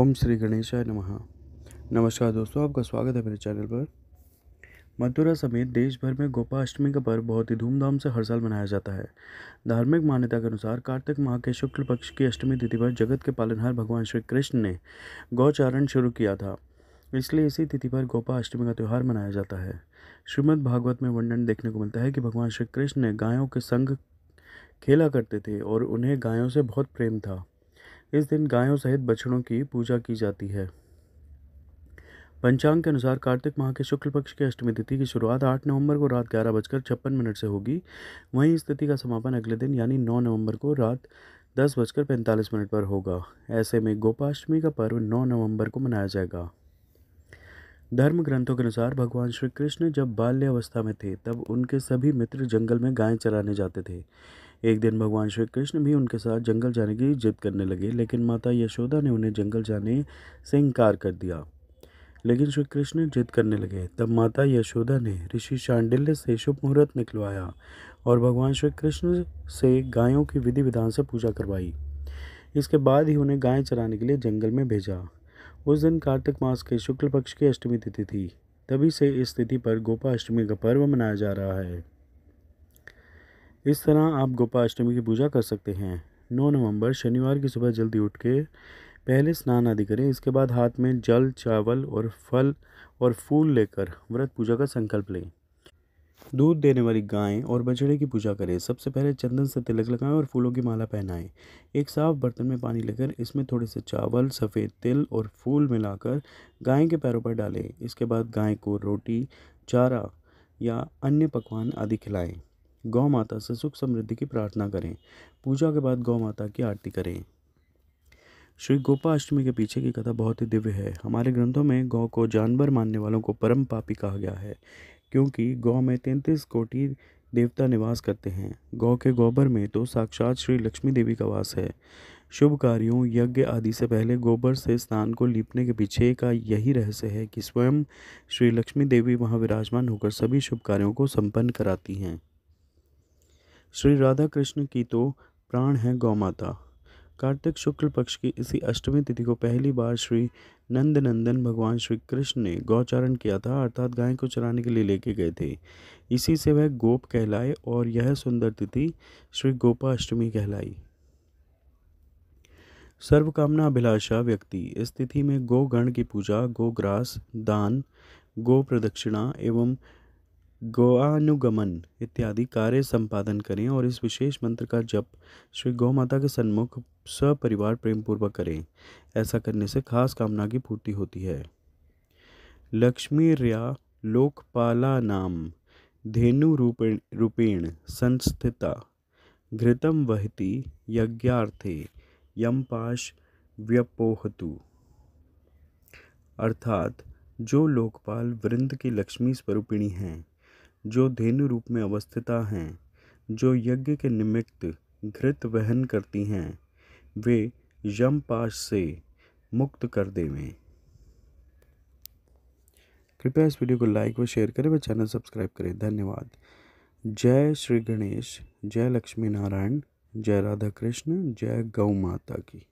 ओम श्री गणेशाय नमः नमस्कार दोस्तों आपका स्वागत है मेरे चैनल पर मथुरा समेत देश भर में गोपाष्टमी का पर्व बहुत ही धूमधाम से हर साल मनाया जाता है धार्मिक मान्यता के अनुसार कार्तिक माह के शुक्ल पक्ष की अष्टमी तिथि पर जगत के पालनहार भगवान श्री कृष्ण ने गौचारण शुरू किया था इसलिए इसी तिथि पर गोपा अष्टमी का त्यौहार मनाया जाता है श्रीमद् भागवत में वर्णन देखने को मिलता है कि भगवान श्री कृष्ण ने गायों के संग खेला करते थे और उन्हें गायों से बहुत प्रेम था इस दिन गायों सहित बछड़ों की पूजा की जाती है पंचांग के अनुसार कार्तिक माह के शुक्ल पक्ष के अष्टमी तिथि की शुरुआत 8 नवंबर को रात ग्यारह बजकर छप्पन मिनट से होगी वहीं इस तिथि का समापन अगले दिन यानी 9 नवंबर को रात दस बजकर पैंतालीस मिनट पर होगा ऐसे में गोपाष्टमी का पर्व 9 नवंबर को मनाया जाएगा धर्म ग्रंथों के अनुसार भगवान श्री कृष्ण जब बाल्यावस्था में थे तब उनके सभी मित्र जंगल में गायें चराने जाते थे एक दिन भगवान श्री कृष्ण भी उनके साथ जंगल जाने की जिद करने लगे लेकिन माता यशोदा ने उन्हें जंगल जाने से इनकार कर दिया लेकिन श्री कृष्ण जिद करने लगे तब माता यशोदा ने ऋषि शांडिल्य से शुभ मुहूर्त निकलवाया और भगवान श्री कृष्ण से गायों की विधि विधान से पूजा करवाई इसके बाद ही उन्हें गायें चराने के लिए जंगल में भेजा उस दिन कार्तिक मास के शुक्ल पक्ष की अष्टमी तिथि थी तभी से इस तिथि पर गोपा अष्टमी का पर्व मनाया जा रहा है इस तरह आप गोपाष्टमी की पूजा कर सकते हैं नौ नवंबर शनिवार की सुबह जल्दी उठ के पहले स्नान आदि करें इसके बाद हाथ में जल चावल और फल और फूल लेकर व्रत पूजा का संकल्प लें दूध देने वाली गायें और बछड़े की पूजा करें सबसे पहले चंदन से तिलक लगाएं और फूलों की माला पहनाएं एक साफ बर्तन में पानी लेकर इसमें थोड़े से चावल सफ़ेद तिल और फूल मिलाकर गाय के पैरों पर डालें इसके बाद गाय को रोटी चारा या अन्य पकवान आदि खिलाएँ गौ माता से सुख समृद्धि की प्रार्थना करें पूजा के बाद गौ माता की आरती करें श्री अष्टमी के पीछे की कथा बहुत ही दिव्य है हमारे ग्रंथों में गौ को जानवर मानने वालों को परम पापी कहा गया है क्योंकि गौ में तैंतीस कोटि देवता निवास करते हैं गौ के गोबर में तो साक्षात श्री लक्ष्मी देवी का वास है शुभ कार्यों यज्ञ आदि से पहले गोबर से स्नान को लीपने के पीछे का यही रहस्य है कि स्वयं श्री लक्ष्मी देवी वहाँ विराजमान होकर सभी शुभ कार्यों को संपन्न कराती हैं श्री राधा कृष्ण की तो प्राण है गौ माता कार्तिक शुक्ल पक्ष की इसी अष्टमी तिथि को पहली बार श्री नंद नंदन भगवान श्री कृष्ण ने गौचारण किया था अर्थात गाय को चराने के लिए लेके गए थे इसी से वह गोप कहलाए और यह सुंदर तिथि श्री गोपा अष्टमी कहलाई सर्वकामना अभिलाषा व्यक्ति इस तिथि में गोगण की पूजा गोग्रास दान गो प्रदक्षिणा एवं गोआनुगमन इत्यादि कार्य संपादन करें और इस विशेष मंत्र का जप श्री गौ माता के सन्मुख सपरिवार प्रेम पूर्वक करें ऐसा करने से खास कामना की पूर्ति होती है लक्ष्मी रिया लोकपाला नाम धेनु रूपेण रूपेण संस्थिता घृतम वहति यज्ञार्थे यमपाश व्यपोहतु अर्थात जो लोकपाल वृंद की लक्ष्मी स्वरूपिणी हैं जो धेनु रूप में अवस्थिता हैं जो यज्ञ के निमित्त घृत वहन करती हैं वे यमपाश से मुक्त कर देवें कृपया इस वीडियो को लाइक व शेयर करें व चैनल सब्सक्राइब करें धन्यवाद जय श्री गणेश जय लक्ष्मी नारायण जय राधा कृष्ण जय गौ माता की